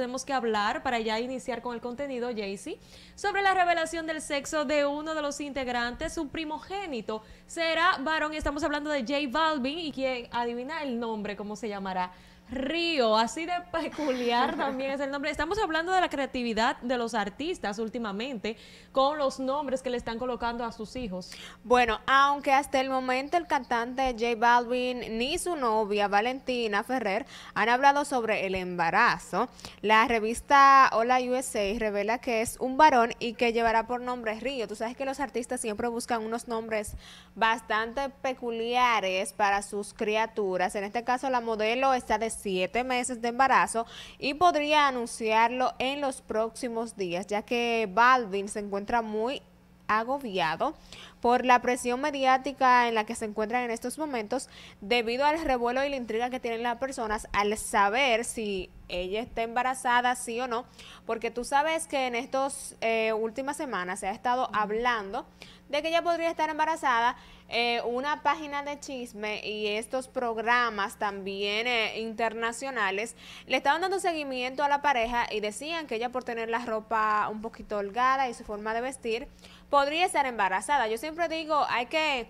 Tenemos que hablar para ya iniciar con el contenido, Jaycee, sobre la revelación del sexo de uno de los integrantes, su primogénito. Será varón, estamos hablando de Jay Balvin y quien adivina el nombre, cómo se llamará. Río, así de peculiar también es el nombre. Estamos hablando de la creatividad de los artistas últimamente con los nombres que le están colocando a sus hijos. Bueno, aunque hasta el momento el cantante J Balvin ni su novia Valentina Ferrer han hablado sobre el embarazo, la revista Hola USA revela que es un varón y que llevará por nombre Río. Tú sabes que los artistas siempre buscan unos nombres bastante peculiares para sus criaturas. En este caso, la modelo está de siete meses de embarazo y podría anunciarlo en los próximos días, ya que Balvin se encuentra muy agobiado por la presión mediática en la que se encuentran en estos momentos debido al revuelo y la intriga que tienen las personas al saber si ella está embarazada, sí o no, porque tú sabes que en estas eh, últimas semanas se ha estado hablando de que ella podría estar embarazada. Eh, una página de chisme y estos programas también eh, internacionales le estaban dando seguimiento a la pareja y decían que ella por tener la ropa un poquito holgada y su forma de vestir podría estar embarazada. Yo siempre digo, hay que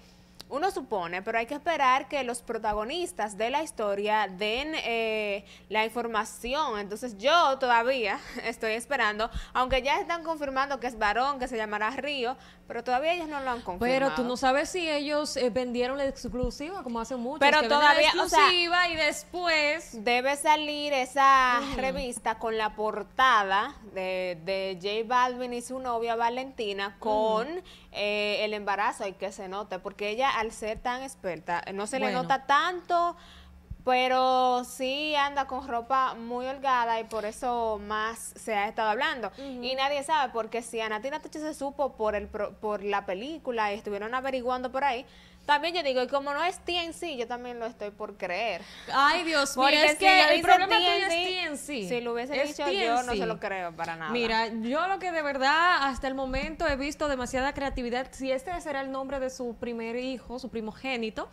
uno supone, pero hay que esperar que los protagonistas de la historia den eh, la información. Entonces yo todavía estoy esperando, aunque ya están confirmando que es varón, que se llamará Río, pero todavía ellos no lo han confirmado. Pero tú no sabes si ellos eh, vendieron la exclusiva, como hace muchos. Pero todavía, exclusiva o y después... Debe salir esa revista con la portada de, de J Baldwin y su novia Valentina con eh, el embarazo y que se note, porque ella al ser tan experta, no se le nota tanto pero sí anda con ropa muy holgada y por eso más se ha estado hablando. Y nadie sabe, porque si Anatina Teche se supo por, el, por la película y estuvieron averiguando por ahí, también yo digo, y como no es TNC, yo también lo estoy por creer. Ay, Dios mío, es que el problema es TNC. Si lo hubiese dicho yo, no se lo creo para nada. Mira, yo lo que de verdad hasta el momento he visto demasiada creatividad, si este será el nombre de su primer hijo, su primogénito,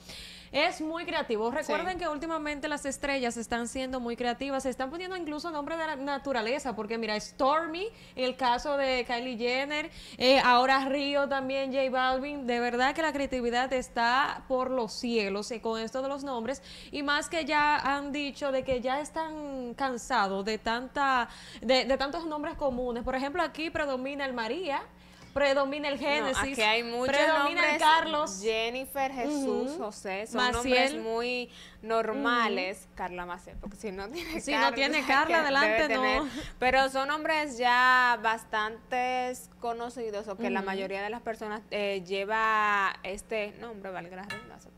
es muy creativo. Recuerden que últimamente las estrellas están siendo muy creativas, se están poniendo incluso nombres de la naturaleza, porque mira, Stormy, el caso de Kylie Jenner, eh, ahora Río también, J Balvin, de verdad que la creatividad está por los cielos eh, con esto de los nombres, y más que ya han dicho de que ya están cansados de, tanta, de, de tantos nombres comunes. Por ejemplo, aquí predomina el María, predomina el Génesis, aquí hay muchos predomina el Carlos. Jennifer, Jesús, José, son nombres muy normales. Carla Maciel, porque si no tiene Carla. no adelante no. pero son nombres ya bastante conocidos o que la mayoría de las personas eh, lleva este nombre, valga la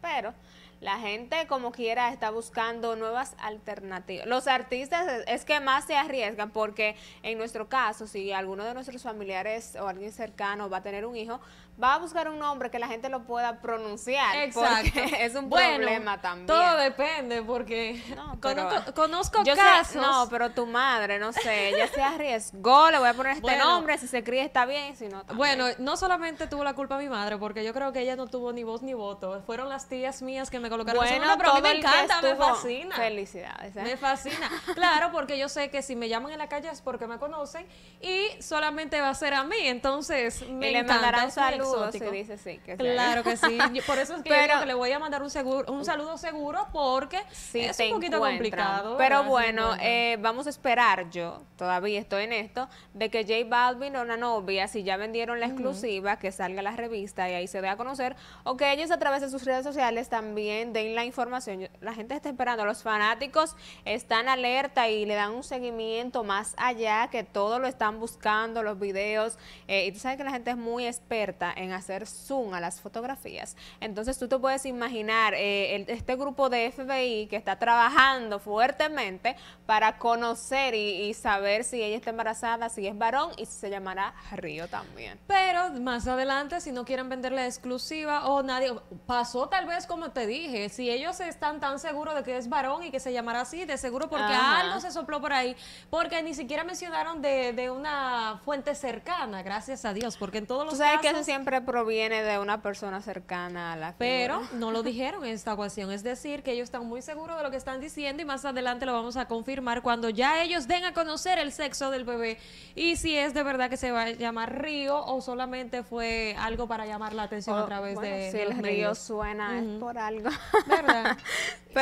pero la gente como quiera está buscando nuevas alternativas. Los artistas es que más se arriesgan porque en nuestro caso, si alguno de nuestros familiares o alguien cercano va a tener un hijo, va a buscar un nombre que la gente lo pueda pronunciar. Exacto. es un problema también. Todo depende porque conozco, casos. no, pero tu madre, no sé, ella se arriesgó, le voy a poner este nombre, si se cría está bien, si no Bueno, no solamente tuvo la culpa mi madre porque yo creo que ella no tuvo ni voz ni voto, fueron las tías mías que me colocaron bueno, pero a mí me encanta, me fascina. Felicidades. ¿eh? Me fascina. claro, porque yo sé que si me llaman en la calle es porque me conocen y solamente va a ser a mí, entonces me y le encanta, mandarán saludos dice sí. ¿eh?". claro que sí. por eso es que, que le voy a mandar un, un saludo seguro porque es un poquito complicado. Pero bueno, eh, vamos a esperar yo, todavía estoy en esto, de que J Balvin o una novia, si ya vendieron la exclusiva, que salga la revista y ahí se dé a conocer, o que ellos a través de sus redes sociales también den la información. La gente está esperando, los fanáticos están alerta y le dan un seguimiento más allá, que todo lo están buscando, los videos. Eh, y tú sabes que la gente es muy experta en hacer zoom a las fotografías. Entonces tú te puedes imaginar eh, este grupo de FBI que está trabajando fuertemente para conocer y, saber si ella está embarazada, si es varón y si se llamará Río también. Pero más adelante, si no quieren venderle la exclusiva o nadie, pasó tal vez como te dije, si ellos están tan seguros de que es varón y que se llamará así, de seguro porque algo se sopló por ahí, porque ni siquiera mencionaron de, una fuente cercana, gracias a Dios, porque en todos los Tú sabes que eso siempre proviene de una persona cercana a la Pero no lo dijeron en esta ocasión, es decir, que ellos están muy seguros de lo que están diciendo y más adelante lo vamos a confirmar cuando ya ellos den a conocer el sexo del bebé y si es de verdad que se va a llamar Río o solamente fue algo para llamar la atención a través de... Si el río suena por algo. ¿Verdad?